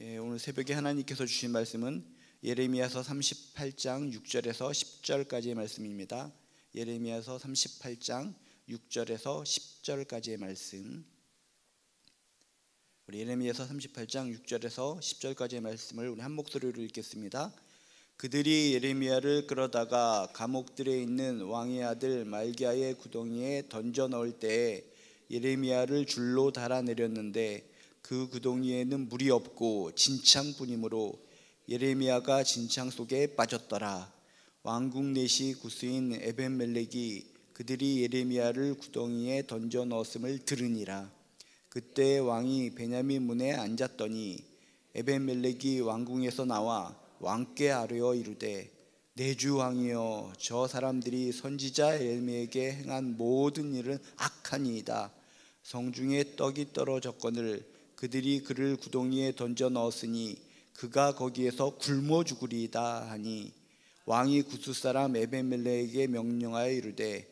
예, 오늘 새벽에 하나님께서 주신 말씀은 예레미야서 38장 6절에서 10절까지의 말씀입니다. 예레미야서 38장 6절에서 10절까지의 말씀. 우리 예레미야서 38장 6절에서 10절까지의 말씀을 우리 한 목소리로 읽겠습니다. 그들이 예레미야를 끌어다가 감옥들에 있는 왕의 아들 말기야의 구덩이에 던져 넣을 때에 예레미야를 줄로 달아내렸는데 그 구덩이에는 물이 없고 진창뿐이므로 예레미야가 진창 속에 빠졌더라. 왕궁 내시 구스인 에벤멜렉이 그들이 예레미야를 구덩이에 던져 넣었음을 들으니라. 그때 왕이 베냐민 문에 앉았더니 에벤멜렉이 왕궁에서 나와 왕께 아뢰어 이르되 내주 왕이여 저 사람들이 선지자 예레미야에게 행한 모든 일은 악하니이다. 성중에 떡이 떨어졌거늘 그들이 그를 구덩이에 던져 넣었으니 그가 거기에서 굶어 죽으리이다 하니 왕이 구스 사람 에벤멜레에게 명령하여 이르되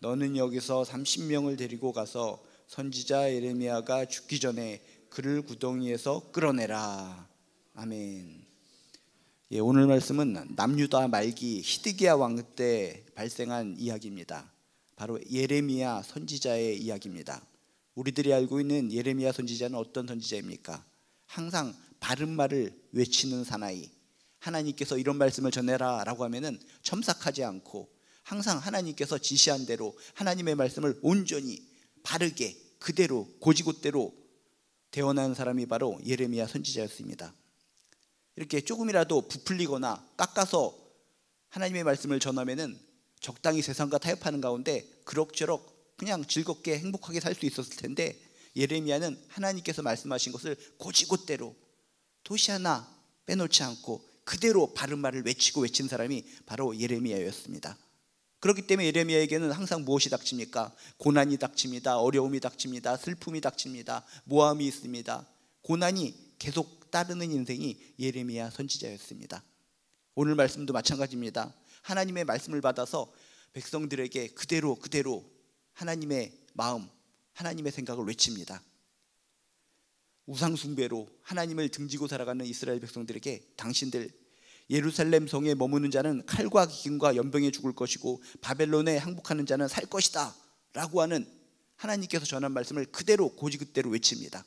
너는 여기서 30명을 데리고 가서 선지자 예레미야가 죽기 전에 그를 구덩이에서 끌어내라. 아멘. 예, 오늘 말씀은 남유다 말기 히드기야 왕 때 발생한 이야기입니다. 바로 예레미야 선지자의 이야기입니다. 우리들이 알고 있는 예레미야 선지자는 어떤 선지자입니까? 항상 바른 말을 외치는 사나이. 하나님께서 이런 말씀을 전해라라고 하면은 첨삭하지 않고 항상 하나님께서 지시한 대로 하나님의 말씀을 온전히 바르게 그대로 고지고대로 대원한 사람이 바로 예레미야 선지자였습니다. 이렇게 조금이라도 부풀리거나 깎아서 하나님의 말씀을 전하면은 적당히 세상과 타협하는 가운데 그럭저럭 그냥 즐겁게 행복하게 살 수 있었을 텐데 예레미야는 하나님께서 말씀하신 것을 고지고대로 도시 하나 빼놓지 않고 그대로 바른 말을 외치고 외친 사람이 바로 예레미야였습니다. 그렇기 때문에 예레미야에게는 항상 무엇이 닥칩니까? 고난이 닥칩니다. 어려움이 닥칩니다. 슬픔이 닥칩니다. 모함이 있습니다. 고난이 계속 따르는 인생이 예레미야 선지자였습니다. 오늘 말씀도 마찬가지입니다. 하나님의 말씀을 받아서 백성들에게 그대로 그대로 하나님의 마음, 하나님의 생각을 외칩니다. 우상숭배로 하나님을 등지고 살아가는 이스라엘 백성들에게 당신들 예루살렘 성에 머무는 자는 칼과 기근과 연병에 죽을 것이고 바벨론에 항복하는 자는 살 것이다 라고 하는 하나님께서 전한 말씀을 그대로 고지그대로 외칩니다.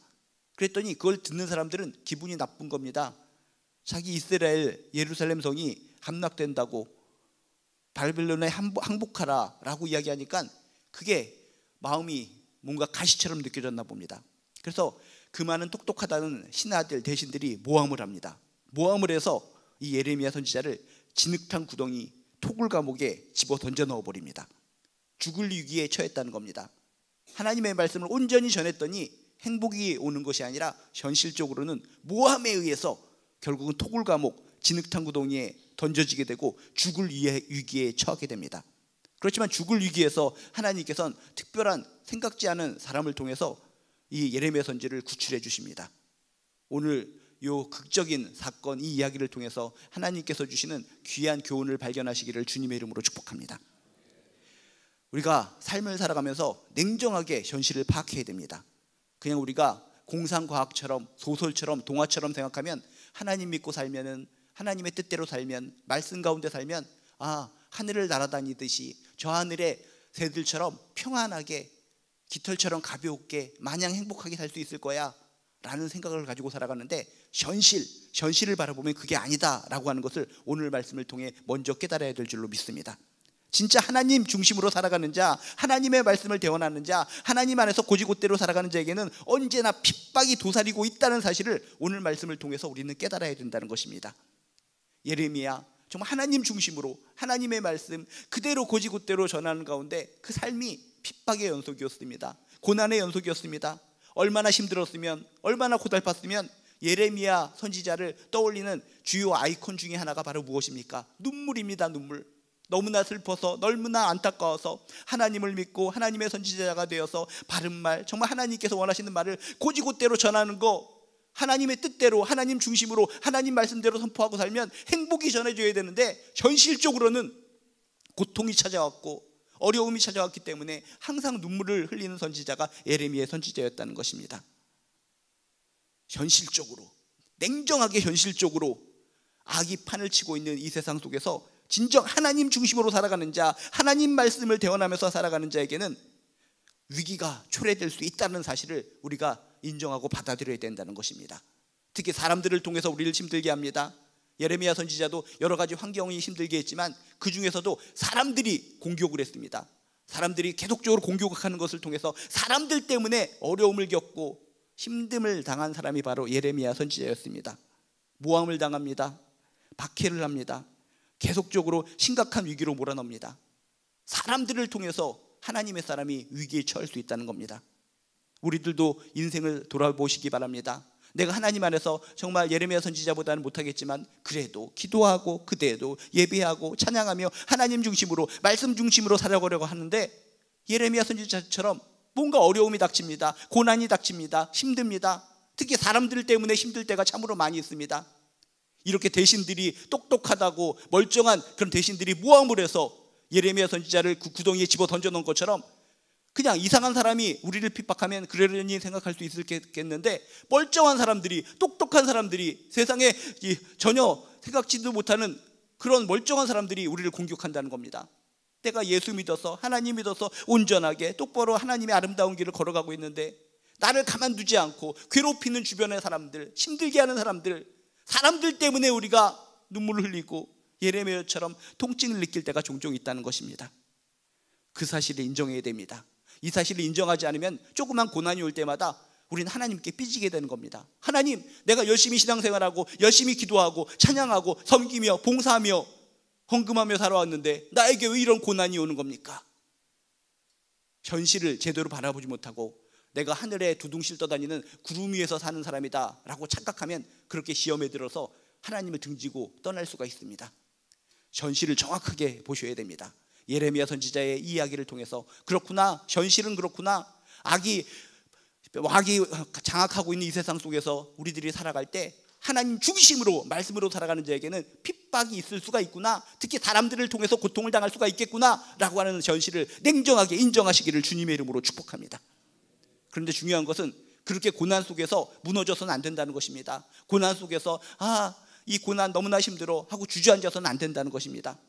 그랬더니 그걸 듣는 사람들은 기분이 나쁜 겁니다. 자기 이스라엘 예루살렘 성이 함락된다고 바벨론에 항복하라 라고 이야기하니까 그게 마음이 뭔가 가시처럼 느껴졌나 봅니다. 그래서 그많은 똑똑하다는 신하들 대신들이 모함을 합니다. 모함을 해서 이 예레미야 선지자를 진흙탕 구덩이 토굴 감옥에 집어 던져 넣어 버립니다. 죽을 위기에 처했다는 겁니다. 하나님의 말씀을 온전히 전했더니 행복이 오는 것이 아니라 현실적으로는 모함에 의해서 결국은 토굴 감옥 진흙탕 구덩이에 던져지게 되고 죽을 위기에 처하게 됩니다. 그렇지만 죽을 위기에서 하나님께서는 특별한 생각지 않은 사람을 통해서 이 예레미야 선지를 구출해 주십니다. 오늘 요 극적인 사건 이 이야기를 통해서 하나님께서 주시는 귀한 교훈을 발견하시기를 주님의 이름으로 축복합니다. 우리가 삶을 살아가면서 냉정하게 현실을 파악해야 됩니다. 그냥 우리가 공상과학처럼 소설처럼 동화처럼 생각하면 하나님 믿고 살면은 하나님의 뜻대로 살면 말씀 가운데 살면 아 하늘을 날아다니듯이 저 하늘의 새들처럼 평안하게 깃털처럼 가볍게 마냥 행복하게 살 수 있을 거야 라는 생각을 가지고 살아가는데 현실, 현실을 바라보면 그게 아니다라고 하는 것을 오늘 말씀을 통해 먼저 깨달아야 될 줄로 믿습니다. 진짜 하나님 중심으로 살아가는 자, 하나님의 말씀을 대원하는 자, 하나님 안에서 고지고대로 살아가는 자에게는 언제나 핍박이 도사리고 있다는 사실을 오늘 말씀을 통해서 우리는 깨달아야 된다는 것입니다. 예레미야 정말 하나님 중심으로 하나님의 말씀 그대로 고지고대로 전하는 가운데 그 삶이 핍박의 연속이었습니다. 고난의 연속이었습니다. 얼마나 힘들었으면 얼마나 고달팠으면 예레미야 선지자를 떠올리는 주요 아이콘 중의 하나가 바로 무엇입니까? 눈물입니다. 눈물. 너무나 슬퍼서 너무나 안타까워서 하나님을 믿고 하나님의 선지자가 되어서 바른 말 정말 하나님께서 원하시는 말을 고지고대로 전하는 거 하나님의 뜻대로 하나님 중심으로 하나님 말씀대로 선포하고 살면 행복이 전해져야 되는데 현실적으로는 고통이 찾아왔고 어려움이 찾아왔기 때문에 항상 눈물을 흘리는 선지자가 예레미의 선지자였다는 것입니다. 현실적으로 냉정하게 현실적으로 악이 판을 치고 있는 이 세상 속에서 진정 하나님 중심으로 살아가는 자, 하나님 말씀을 대원하면서 살아가는 자에게는 위기가 초래될 수 있다는 사실을 우리가 인정하고 받아들여야 된다는 것입니다. 특히 사람들을 통해서 우리를 힘들게 합니다. 예레미야 선지자도 여러 가지 환경이 힘들게 했지만 그 중에서도 사람들이 공격을 했습니다. 사람들이 계속적으로 공격하는 것을 통해서 사람들 때문에 어려움을 겪고 힘듦을 당한 사람이 바로 예레미야 선지자였습니다. 모함을 당합니다. 박해를 합니다. 계속적으로 심각한 위기로 몰아넣니다 사람들을 통해서 하나님의 사람이 위기에 처할 수 있다는 겁니다. 우리들도 인생을 돌아보시기 바랍니다. 내가 하나님 안에서 정말 예레미야 선지자보다는 못하겠지만 그래도 기도하고 그대도 예배하고 찬양하며 하나님 중심으로 말씀 중심으로 살아보려고 하는데 예레미야 선지자처럼 뭔가 어려움이 닥칩니다. 고난이 닥칩니다. 힘듭니다. 특히 사람들 때문에 힘들 때가 참으로 많이 있습니다. 이렇게 대신들이 똑똑하다고 멀쩡한 그런 대신들이 모함을 해서 예레미야 선지자를 그 구덩이에 집어 던져 놓은 것처럼 그냥 이상한 사람이 우리를 핍박하면 그러려니 생각할 수 있겠는데 멀쩡한 사람들이 똑똑한 사람들이 세상에 전혀 생각지도 못하는 그런 멀쩡한 사람들이 우리를 공격한다는 겁니다. 내가 예수 믿어서 하나님 믿어서 온전하게 똑바로 하나님의 아름다운 길을 걸어가고 있는데 나를 가만두지 않고 괴롭히는 주변의 사람들 힘들게 하는 사람들 사람들 때문에 우리가 눈물을 흘리고 예레미야처럼 통증을 느낄 때가 종종 있다는 것입니다. 그 사실을 인정해야 됩니다. 이 사실을 인정하지 않으면 조그만 고난이 올 때마다 우리는 하나님께 삐지게 되는 겁니다. 하나님, 내가 열심히 신앙생활하고 열심히 기도하고 찬양하고 섬기며 봉사하며 헌금하며 살아왔는데 나에게 왜 이런 고난이 오는 겁니까? 현실을 제대로 바라보지 못하고 내가 하늘에 두둥실 떠다니는 구름 위에서 사는 사람이다 라고 착각하면 그렇게 시험에 들어서 하나님을 등지고 떠날 수가 있습니다. 전시를 정확하게 보셔야 됩니다. 예레미야 선지자의 이야기를 통해서 그렇구나 현실은 그렇구나 악이 악이 장악하고 있는 이 세상 속에서 우리들이 살아갈 때 하나님 중심으로 말씀으로 살아가는 자에게는 핍박이 있을 수가 있구나 특히 사람들을 통해서 고통을 당할 수가 있겠구나라고 하는 현실을 냉정하게 인정하시기를 주님의 이름으로 축복합니다 그런데 중요한 것은 그렇게 고난 속에서 무너져서는 안 된다는 것입니다 고난 속에서 아이 고난 너무나 힘들어 하고 주저앉아서는 안 된다는 것입니다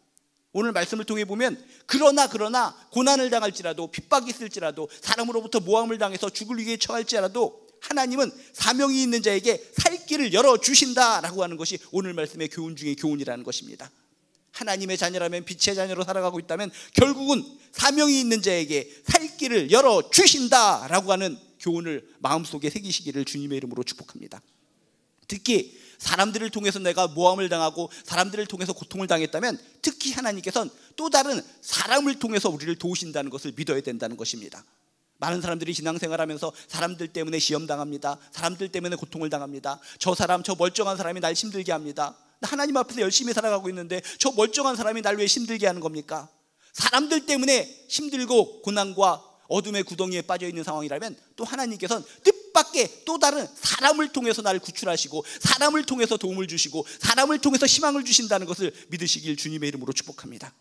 오늘 말씀을 통해 보면 그러나 그러나 고난을 당할지라도 핍박이 있을지라도 사람으로부터 모함을 당해서 죽을 위기에 처할지라도 하나님은 사명이 있는 자에게 살 길을 열어 주신다라고 하는 것이 오늘 말씀의 교훈 중의 교훈이라는 것입니다. 하나님의 자녀라면 빛의 자녀로 살아가고 있다면 결국은 사명이 있는 자에게 살 길을 열어 주신다라고 하는 교훈을 마음속에 새기시기를 주님의 이름으로 축복합니다. 특히 사람들을 통해서 내가 모함을 당하고 사람들을 통해서 고통을 당했다면 특히 하나님께서는 또 다른 사람을 통해서 우리를 도우신다는 것을 믿어야 된다는 것입니다. 많은 사람들이 신앙생활하면서 사람들 때문에 시험 당합니다. 사람들 때문에 고통을 당합니다. 저 사람, 저 멀쩡한 사람이 날 힘들게 합니다. 하나님 앞에서 열심히 살아가고 있는데 저 멀쩡한 사람이 날 왜 힘들게 하는 겁니까? 사람들 때문에 힘들고 고난과 어둠의 구덩이에 빠져 있는 상황이라면 또 하나님께서는 뜻밖의 또 다른 사람을 통해서 나를 구출하시고 사람을 통해서 도움을 주시고 사람을 통해서 희망을 주신다는 것을 믿으시길 주님의 이름으로 축복합니다.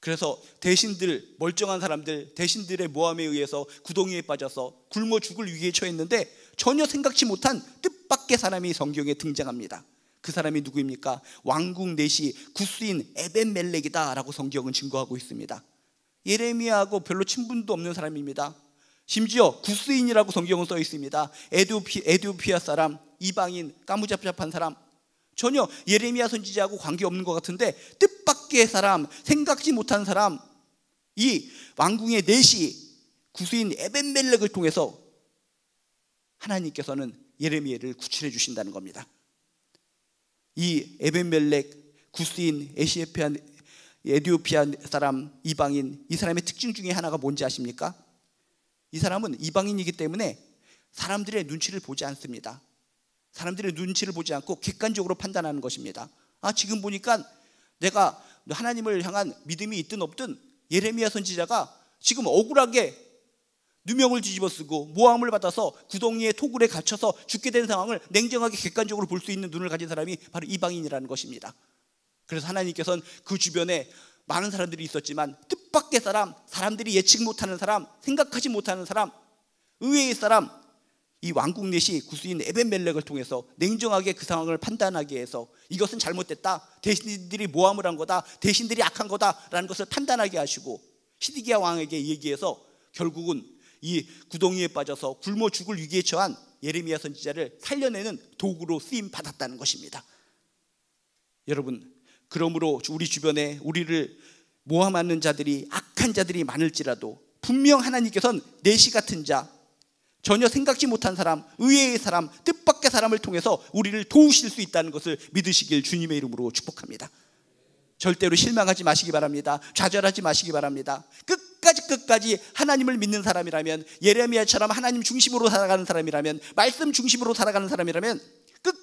그래서 대신들 멀쩡한 사람들 대신들의 모함에 의해서 구덩이에 빠져서 굶어 죽을 위기에 처했는데 전혀 생각지 못한 뜻밖의 사람이 성경에 등장합니다. 그 사람이 누구입니까? 왕궁 내시 구스인 에벤멜렉이다라고 성경은 증거하고 있습니다. 예레미야하고 별로 친분도 없는 사람입니다. 심지어 구스인이라고 성경은 써 있습니다. 에디오피, 에디오피아 사람, 이방인, 까무잡잡한 사람. 전혀 예레미야 선지자하고 관계없는 것 같은데 뜻밖의 사람, 생각지 못한 사람 이 왕궁의 내시 구스인 에벤멜렉을 통해서 하나님께서는 예레미야를 구출해 주신다는 겁니다. 이 에벤멜렉 구스인 에시에피안 에디오피아 사람 이방인 이 사람의 특징 중에 하나가 뭔지 아십니까? 이 사람은 이방인이기 때문에 사람들의 눈치를 보지 않습니다. 사람들의 눈치를 보지 않고 객관적으로 판단하는 것입니다. 아, 지금 보니까 내가 하나님을 향한 믿음이 있든 없든 예레미야 선지자가 지금 억울하게 누명을 뒤집어 쓰고 모함을 받아서 구덩이에 토굴에 갇혀서 죽게 된 상황을 냉정하게 객관적으로 볼 수 있는 눈을 가진 사람이 바로 이방인이라는 것입니다. 그래서 하나님께서는 그 주변에 많은 사람들이 있었지만 뜻밖의 사람, 사람들이 예측 못하는 사람, 생각하지 못하는 사람, 의외의 사람, 이 왕국 내시 구수인 에벤멜렉을 통해서 냉정하게 그 상황을 판단하게 해서 이것은 잘못됐다. 대신들이 모함을 한 거다. 대신들이 악한 거다라는 것을 판단하게 하시고 시디기아 왕에게 얘기해서 결국은 이 구덩이에 빠져서 굶어 죽을 위기에 처한 예레미야 선지자를 살려내는 도구로 쓰임 받았다는 것입니다. 여러분 그러므로 우리 주변에 우리를 모함하는 자들이 악한 자들이 많을지라도 분명 하나님께서는 내시 같은 자 전혀 생각지 못한 사람, 의외의 사람, 뜻밖의 사람을 통해서 우리를 도우실 수 있다는 것을 믿으시길 주님의 이름으로 축복합니다. 절대로 실망하지 마시기 바랍니다. 좌절하지 마시기 바랍니다. 끝까지 끝까지 하나님을 믿는 사람이라면 예레미야처럼 하나님 중심으로 살아가는 사람이라면 말씀 중심으로 살아가는 사람이라면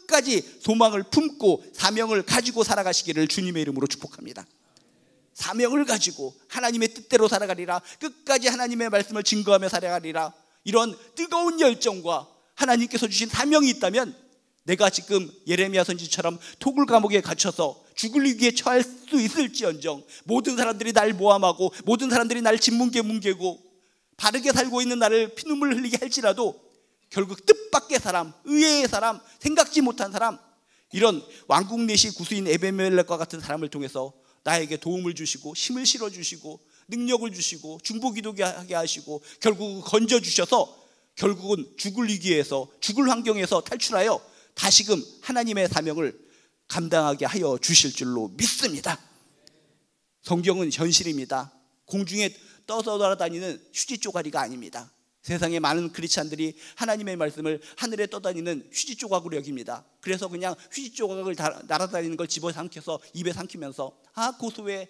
끝까지 소망을 품고 사명을 가지고 살아가시기를 주님의 이름으로 축복합니다. 사명을 가지고 하나님의 뜻대로 살아가리라. 끝까지 하나님의 말씀을 증거하며 살아가리라. 이런 뜨거운 열정과 하나님께서 주신 사명이 있다면 내가 지금 예레미야 선지처럼 토굴 감옥에 갇혀서 죽을 위기에 처할 수 있을지언정 모든 사람들이 날 모함하고 모든 사람들이 날 짓뭉개 뭉개고 바르게 살고 있는 나를 피눈물 흘리게 할지라도 결국 뜻밖의 사람, 의외의 사람, 생각지 못한 사람 이런 왕국 내시 구수인 에베멜렉과 같은 사람을 통해서 나에게 도움을 주시고 힘을 실어 주시고 능력을 주시고 중보기도하게 하시고 결국 건져 주셔서 결국은 죽을 위기에서 죽을 환경에서 탈출하여 다시금 하나님의 사명을 감당하게 하여 주실 줄로 믿습니다. 성경은 현실입니다. 공중에 떠서 돌아다니는 휴지 쪼가리가 아닙니다. 세상에 많은 크리스찬들이 하나님의 말씀을 하늘에 떠다니는 휴지 조각으로 여깁니다. 그래서 그냥 휴지 조각을 날아다니는 걸 집어 삼켜서 입에 삼키면서 아 고소해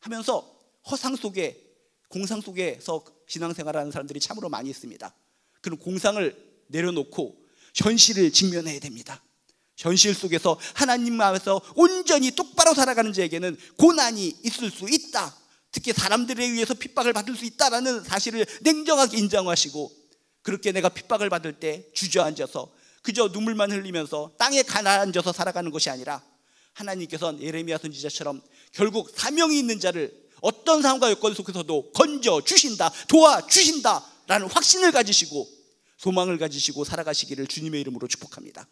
하면서 허상 속에 공상 속에서 신앙생활하는 사람들이 참으로 많이 있습니다. 그럼 공상을 내려놓고 현실을 직면해야 됩니다. 현실 속에서 하나님 마음에서 온전히 똑바로 살아가는 자에게는 고난이 있을 수 있다. 특히 사람들에 의해서 핍박을 받을 수 있다라는 사실을 냉정하게 인정하시고 그렇게 내가 핍박을 받을 때 주저앉아서 그저 눈물만 흘리면서 땅에 가라앉아서 살아가는 것이 아니라 하나님께서는 예레미야 선지자처럼 결국 사명이 있는 자를 어떤 상황과 여건 속에서도 건져 주신다, 도와 주신다라는 확신을 가지시고 소망을 가지시고 살아가시기를 주님의 이름으로 축복합니다.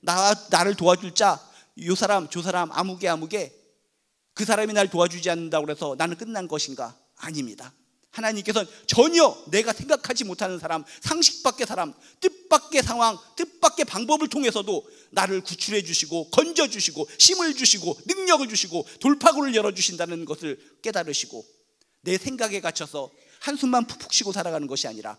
나 나를 도와줄 자, 이 사람, 저 사람, 아무개 아무개 그 사람이 날 도와주지 않는다고 해서 나는 끝난 것인가? 아닙니다. 하나님께서는 전혀 내가 생각하지 못하는 사람, 상식 밖의 사람, 뜻 밖의 상황, 뜻 밖의 방법을 통해서도 나를 구출해 주시고, 건져 주시고, 힘을 주시고, 능력을 주시고, 돌파구를 열어 주신다는 것을 깨달으시고, 내 생각에 갇혀서 한숨만 푹푹 쉬고 살아가는 것이 아니라,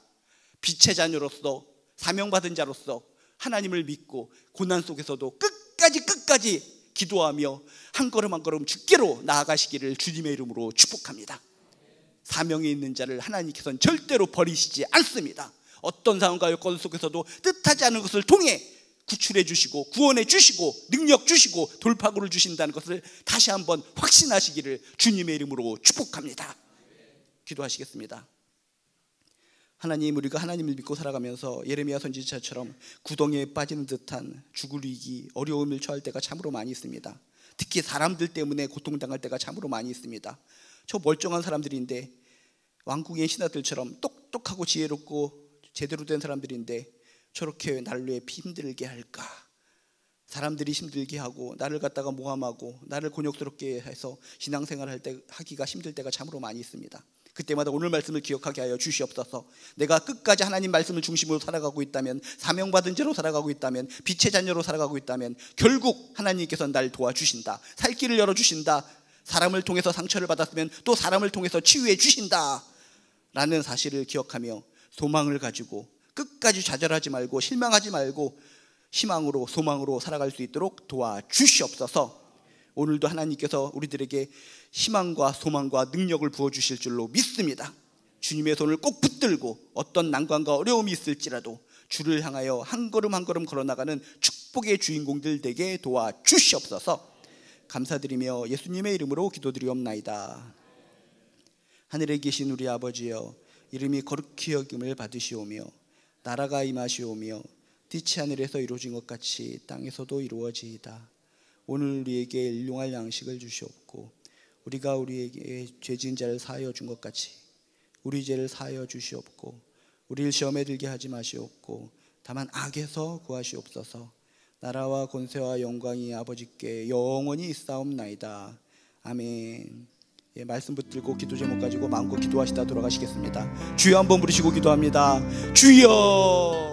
빛의 자녀로서, 사명받은 자로서, 하나님을 믿고, 고난 속에서도 끝까지 끝까지 기도하며 한 걸음 한 걸음 주께로 나아가시기를 주님의 이름으로 축복합니다. 사명이 있는 자를 하나님께서는 절대로 버리시지 않습니다. 어떤 상황과 여건 속에서도 뜻하지 않은 것을 통해 구출해 주시고 구원해 주시고 능력 주시고 돌파구를 주신다는 것을 다시 한번 확신하시기를 주님의 이름으로 축복합니다. 기도하시겠습니다. 하나님 우리가 하나님을 믿고 살아가면서 예레미야 선지자처럼 구덩이에 빠지는 듯한 죽을 위기, 어려움을 처할 때가 참으로 많이 있습니다. 특히 사람들 때문에 고통당할 때가 참으로 많이 있습니다. 저 멀쩡한 사람들인데 왕국의 신하들처럼 똑똑하고 지혜롭고 제대로 된 사람들인데 저렇게 나를 왜 힘들게 할까? 사람들이 힘들게 하고 나를 갖다가 모함하고 나를 곤욕스럽게 해서 신앙생활 을할때 하기가 힘들 때가 참으로 많이 있습니다. 그때마다 오늘 말씀을 기억하게 하여 주시옵소서. 내가 끝까지 하나님 말씀을 중심으로 살아가고 있다면 사명받은 죄로 살아가고 있다면 빛의 자녀로 살아가고 있다면 결국 하나님께서 날 도와주신다. 살 길을 열어주신다. 사람을 통해서 상처를 받았으면 또 사람을 통해서 치유해 주신다. 라는 사실을 기억하며 소망을 가지고 끝까지 좌절하지 말고 실망하지 말고 희망으로 소망으로 살아갈 수 있도록 도와주시옵소서. 오늘도 하나님께서 우리들에게 희망과 소망과 능력을 부어 주실 줄로 믿습니다. 주님의 손을 꼭 붙들고 어떤 난관과 어려움이 있을지라도 주를 향하여 한 걸음 한 걸음 걸어나가는 축복의 주인공들 되게 도와 주시옵소서. 감사드리며 예수님의 이름으로 기도드리옵나이다. 하늘에 계신 우리 아버지여 이름이 거룩히 여김을 받으시오며 나라가 임하시오며 빛이 하늘에서 이루어진 것 같이 땅에서도 이루어지이다. 오늘 우리에게 일용할 양식을 주시옵고 우리가 우리에게 죄진 자를 사하여 준 것 같이 우리 죄를 사하여 주시옵고 우리를 시험에 들게 하지 마시옵고 다만 악에서 구하시옵소서 나라와 권세와 영광이 아버지께 영원히 있사옵나이다 아멘 예, 말씀 붙들고 기도 제목 가지고 마음껏 기도하시다 돌아가시겠습니다 주여 한번 부르시고 기도합니다 주여